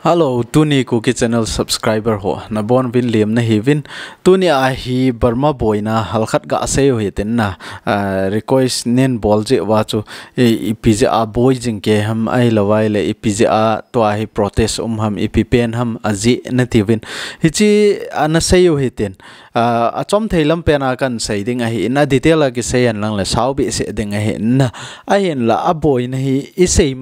Halo, tuni cookie channel subscriber ho na bon bin liam na hi tuni ahi Burma boy na halkat ga aseyo hitin na request nen bolje wa chu e a boy jing ke ham ai lawai le e a to ahi protes protest um ham ipipen ham a na ti Hici hi chi an aseyo hi a chom theilam pen akan sei ding ahi na detail a sei an lang le sau bi se ding ahi na a la a boy na hi i sei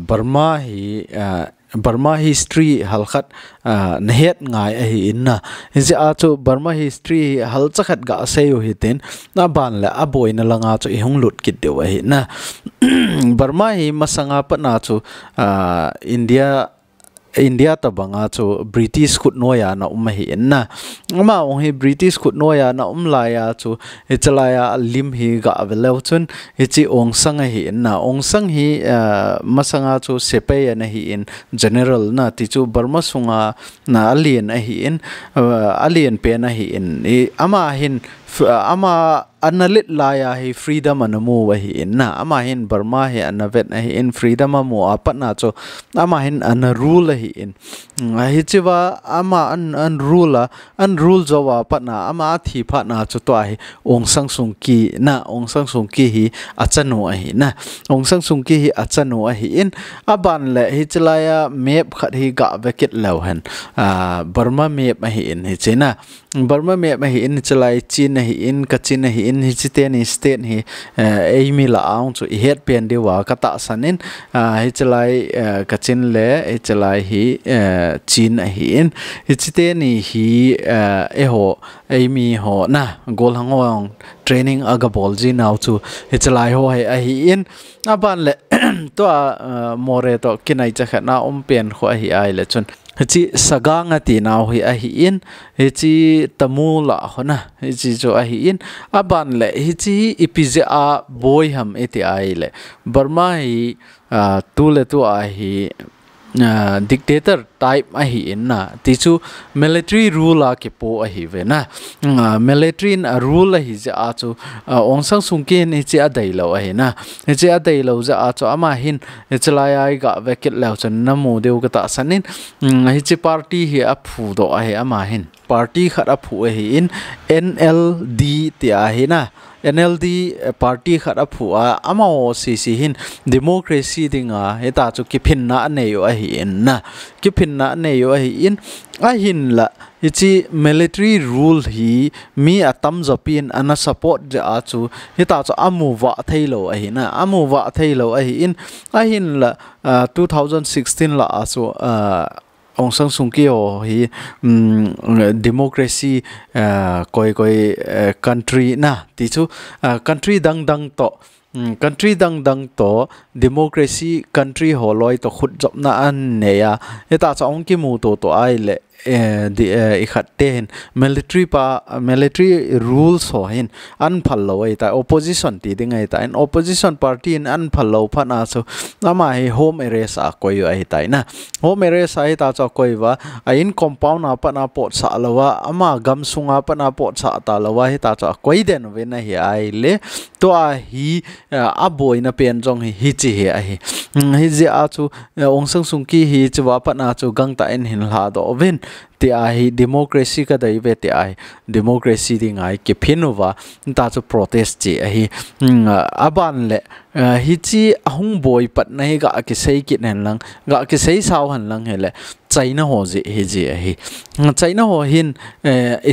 Burma hi Burma history halkhat uh, nehet ngai a hi in na hi a chu Burma history hal chakhat ga se yo hi ten na ban la a boy na langa chu lut kit de wa na Burma masanga pa na chu uh, India india ta banga cho british khut noya na um hi na ma ong hi british khut noya na um la ya cho e chala ya lim hi ga avelo chun e chi ong sang hi na ong sang hi eh, ma sanga cho sepe ya na hi in general na ti chu burma sunga na alien a hi in eh, alien pe na hi in e ama hin Uh, ama analit laya hi freedom an mu wa hi na ama hin burma hi an na hi in freedom mu apa cho ama hin an rule hi in mm, hi chiwa ama an an rule an rule jo wa pa ama thi pha na cho to hi ong sang sung ki na ong sang sung ki hi achano a hi na ong sang sung ki hi achano a hi in aban le hi chlaya map khat hi ga veket lo han ah, burma map hi in hi china burma map hi in chlai chin hi in kachin hi in hi chiten hi state hi aimi la ang chu i het pen dewa kata sanin hi chalai kachin le hi chalai hi chin hi in hi chiten hi e ho aimi ho na gol hangong training aga bol ji now chu hi chalai ho hi a hi in aban le to more to kinai cha khana om pen kho hi ai le chun hachi sagangati ti na hoi a hi in hachi tamula hona, na jo a hi in aban le hachi ipiza a boy ham eti ai le barma hi tule tu a hi dictator type a hi in na ti chu military rule a ke po a hi ve na military in rule a hi ja a chu ong sang sung ke ni chi a dai lo a hi na ni chi a dai lo ja a chu ama hin ni chi lai ai ga ve ket lo chan na mu deu ka ta sanin hi chi party hi a phu do a hi ama hin party khat a phu a hi in NLD ti a hi na NLD eh, party khat a phua amao si si hin democracy dinga heta chu kiphin na nei a hi en na kiphin na ne yo hi in a hin la ichi military rule hi mi atam zopin ana support ja chu hi ta cho amu wa thailo a hin amu wa thailo a hi in a hin la 2016 la asu ông sang sung kia hi um, democracy uh, koi koi uh, country na ti chu uh, country dang dang to country dang dang to democracy country ho loi to khut jop na an ne ya eta cha ong ki mu to to ai le eh, di eh, i khat te military pa military rules ho hin an phal lo ai ta opposition ti ding ai ta an opposition party in an phal lo phan a so ama he home arrest a koi ai ta na home arrest ai ta cha koi wa in compound a pa na pot sa lawa ama gam sunga pa na pot sa ta lawa he ta cha koi den ve na hi ai le to a hi a boy na pen jong hi hi chi he hi hi je a chu ong sang sung ki hi chuwa pa na chu gang ta en hin la do ven ti a hi democracy ka dai ve ti ai democracy ding ai ke phinova ta chu protest chi a hi aban le hi chi ahung boy pat na hi ga ke sei kit nen lang ga ke sei sau han lang hele china ho je he je hi china ho hin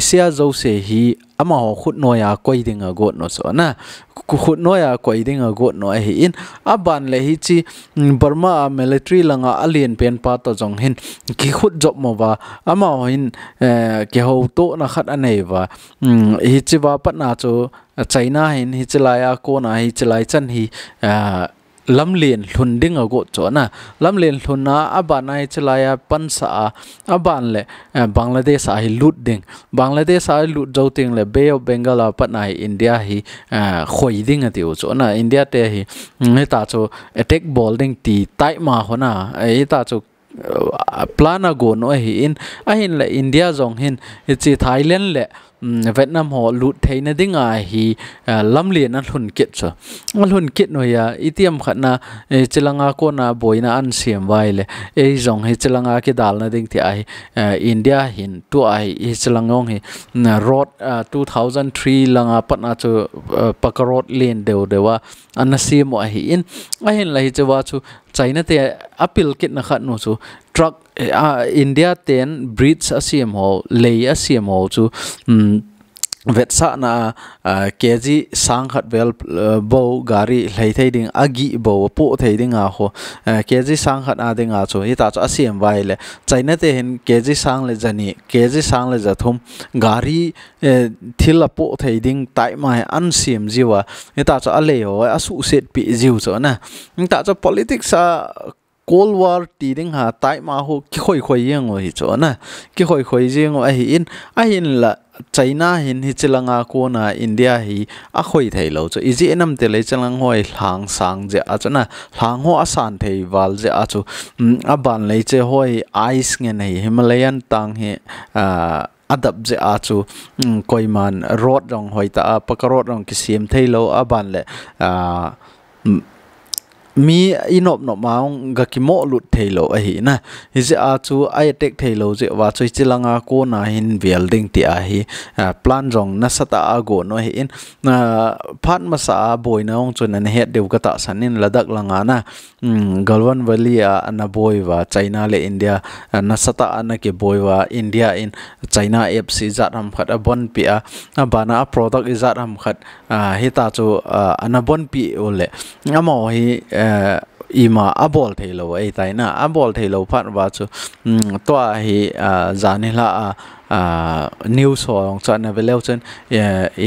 asia zo se hi ama ho khut noya koi dinga go no so na khut noya koi dinga go no hi in aban le hi chi mm, burma military langa alien pen pa to jong hin ki khut job mo ba ama ho in eh, ke ho to na khat anei wa mm, hi chi wa pat na cho eh, china hin hi chilaya ko na hi chilai chan hi eh, lâm lam lien hlun ở a chỗ na lâm lien hlun na này nai chalaya pan sa aban lệ eh, bangladesh a lút lut bangladesh a lút jo ting le bay ở bengal a pat này india hi eh, khoi ding ở tiêu chỗ na india te hi người mm, ta cho attack ball ding tại mà ma na người eh, ta cho plana go no hi in a hin le india giống hin chi thailand le Việt Nam họ lụt thấy nó tiếng à thì lâm liền ăn hồn kiệt rồi ăn hồn kiệt nói à ít em khát na chỉ là ngà con na bồi na ăn xiêm vai lệ ấy giống hay chỉ là ngà cái đal na tiếng thì ai à, India hiện tu ai ấy chỉ là ngông thì road 2003 là ngà bắt na cho park ờ, road liền đều đều à ăn xiêm mọi hiện ai hiện là hiện cho vào cho China thì appeal kiện na khát nó cho truck uh, india ten bridge asiam ho lei asiam ho chu um, Sa na ah, kg sang khat vel eh, bo gari hlei thei ding agi bo po thei ding a ho eh, kg sang khat a ding a chu hi ta chu asiam vai le chaina te hen kg sang le jani kg sang le ja thum gari thila po thei ding tai mai an siam jiwa hi ta chu ale ho asu set pi jiu cho na ta chu politics a Cold War ti ding ha tai ma hồ ki khoi khoi yang o hi cho na ki khoi khoi jing o a hi in a hin la China hin hi chilanga ko na India hi a khoi thei lo cho izi enam te le chalang hoi hlang sang je a à chana hlang ho asan thei wal je a à chu a ban le che hoi ice nge nei Himalayan tang he a à, adap je a chu koiman road rong hoi ta a pakarot rong ki siam thei lo a ban le a mi inop no maung ga ki mo lut theilo a hi na hi je a chu ai tek theilo je wa choi chilanga ko na hin welding ti a hi plan jong na sata a go no hi in phat ma sa boy na ong chon an het deu ka ta sanin ladak langa na hmm, galwan valley a na boy wa china le india na sata ana ke boy wa india in china fc zat ham khat a bon pi a bana a product izat ham khat hi ta chu ana bon pi ole amo hi ima abol thelo ei taina abol thelo phat wa chu to hi zanila news ho ong chan na velew chen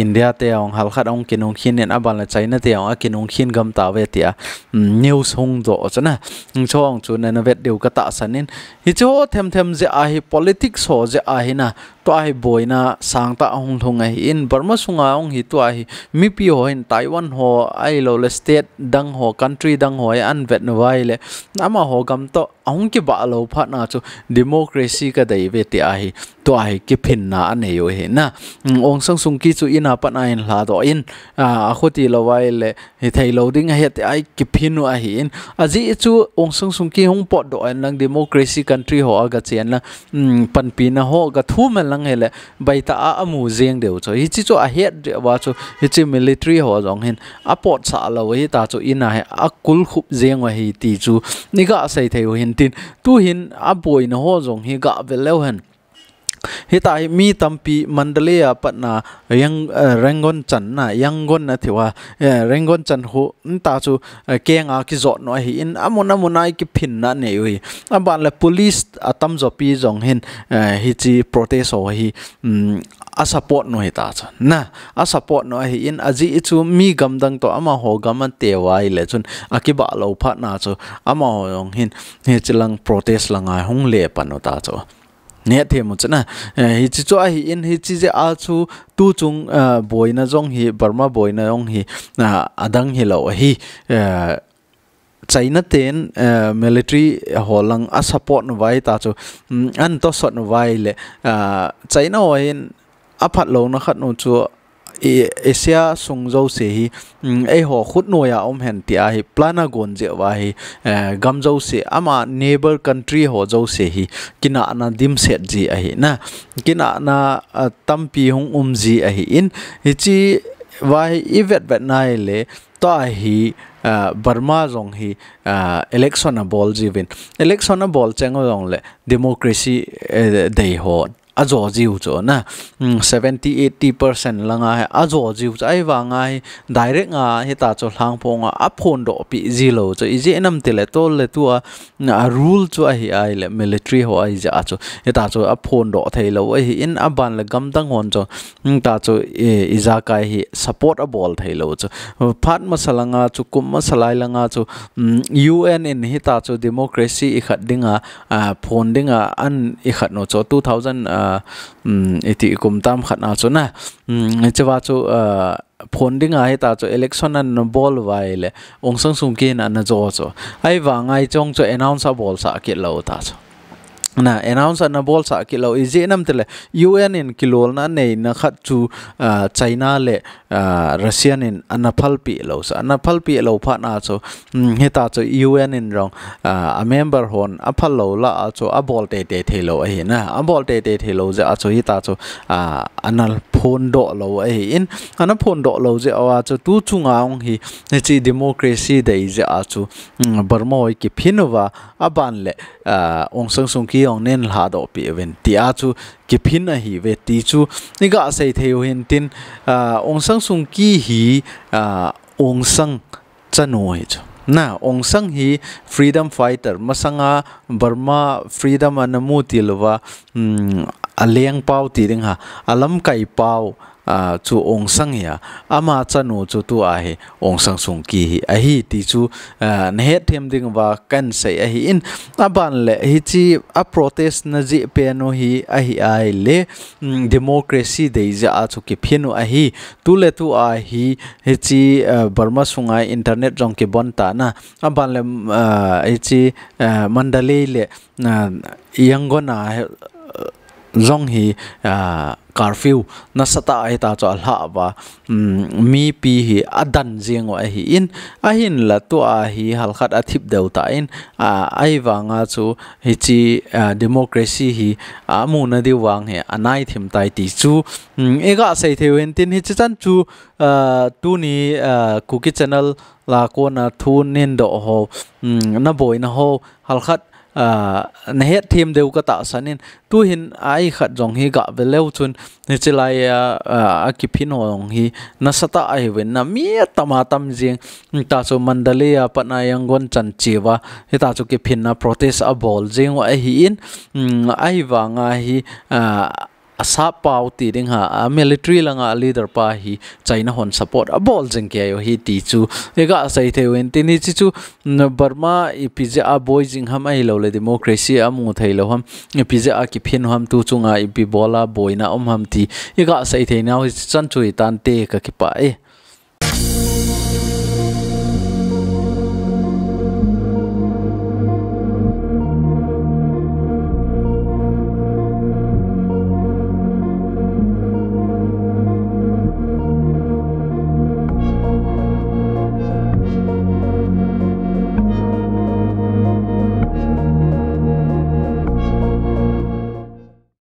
india te ong hal khat ong kinong khin en abal na china te ong kinong khin gam ta ve ừ, tia news hong do chana ong chong chu na na ừ, vet deu ka ta sanin hi cho them them je a hi politics ho je a hi na tuai boina ta ong thung ai in burma sung sunga ong hi tuai mi pi ho in taiwan ho ai lo le state dang ho country dang ho an vet vai le ama ho gam to ong ki ba lo phat na chu democracy ka dei ve ti ai tuai ki phin na ane yo he na mm, ong sang sung ki chu ina pan ain hla do in a khoti lo vai le hi thei lo ding he ti ai ki phinu a hi in aji chu ong sang sung ki hong pot do an lang democracy country ho aga chen la mm, pan pi na ho ga thu mel lang hele baita a amu zeng deu cho hi chi chu a het re wa cho hi chi military hóa giống hin a pot sa lo hi ta chu ina he a kul riêng zeng wa hi ti ní niga xây thei hin tin tu hin nó hóa giống jong hi về veleu hen hitai mi tampi mandalaya patna yang eh, rengon chan na Yangon gon na thiwa eh, rengon chan hu ta chu eh, kenga ki zot no hi in amona munai ki phin na ne ui aban la police atam zo pi jong hin hi chi protest ho hi mm, a support no hita cha na a support no hi in aji chu mi gamdang to ama ho gaman te wai le chun akiba lo phat na chu ama ho jong hin he chilang protest langai hung le panu ta chu thì na, na na chỉ chỉ cho lâu, เนี่ยเทียมมันจะนะฮิจิจ้าฮิอินฮิจิเจอาชูตู้จงบอยนะจงฮิบาร์มาบอยนะจงฮิอดังฮิเราฮิ China ten uh, military holang a support no vai ta chu an ừ, to sot nó vay le ờ, China hoin a phat lo nó khat no chú. Asia songzo se hi mm, ei ho khut noya om hen ti a hi plana gon je wa hi eh, gamzo se ama neighbor country ho zo se hi kina na dim set ji a hi na kina na tampi hung um ji a hi in hi chi wa hi ivet vet nai le ta hi eh, Burma zong hi eh, election a ball ji win election a ball chengo zong le democracy dei ho azo jiu cho na 70 80% langa azo jiu chai wa ngai direct nga heta cho hlang ponga aphon do pi zilo cho ije nam tele tol le tu a rule cho hi ai le military ho ai ja cho heta cho aphon do thailo hi in aban le gam dang hon cho hmm, ta cho iza kai hi support a ball thailo cho phat masalanga chu kum masalai langa chu hmm, UN in heta cho democracy ikhat dinga phone dinga an ikhat no cho 2000 uh, iti ờ, kum tam khatna chuna chewa chu phonding ai ta cho election an bol vai le ongsang sumkin an zo cho ai wa ngai chong cho announce bol sa ke lo ta cho na announce na bol sa kilo easy nam tele un in kilol na nei na khat chu china le russian in anapal pi lo sa anapal pi lo pha na cho heta cho un in rong a member hon aphal lo la cho a bol te te the lo he na a bol te te the lo ja cho heta cho anal phone do lo a in ana phone do lo je awa chu tu chu nga ong hi ne chi democracy de je a chu barmo i ki phinwa aban le ong sang sung ki ong nen la do pi wen ti a chu ki phin a hi ve ti chu ni ga sei the u hin tin ong sang sung ki hi ong sang chu na ong sang hi freedom fighter masanga burma freedom a leng pau ti ding ha alam kai pau a chu ong sang hi ama chanu chu tu a hi ong sang sung ki hi a hi ti chu ne he them ding wa kan sei a hi in aban le hi chi a protest na ji pe no hi a hi ai le mm, democracy de ja a chu ki phinu a hi tu le tu a hi hi chi burma sungai internet jong ke bon ta na aban le hi chi mandalay le yangon a rong hi curfew na sata ai ta cho la ba, mi pi hi adan jeng wa hi in a hin la tu a hi hal khat a thip deu ta in a à, ai wanga chu hi chi à, democracy hi a mu na di wang he anai thim tai ti chu ega sei the wen tin hi chi chan chu à, tu ni cookie channel la ko na thu nen do ho na boy na ho hal khat Ờ, nhe đều có tạo sẵn nên tu hin ai khát jong hi gặp ga veleu chun ni chilai à ờ, ki ờ, phin hong hi na ta ai wen na mi tama tâm riêng ta chu mandaliya patna yang gon chan chiwa he ta chu ki phin na protest a bol jing wa hi in ừ, ai vàng nga hi asa pau ti ding ha military langa leader pa hi china hon support a bol jing ke yo hi ti chu ega sai the wen ti ni chi chu burma ipj a boy jing ham ai lo le democracy a mu thei lo ham ipj a ki phin ham tu chunga ipi bola boy na om ham ti ega sai the na chan chu tan te ka ki pa e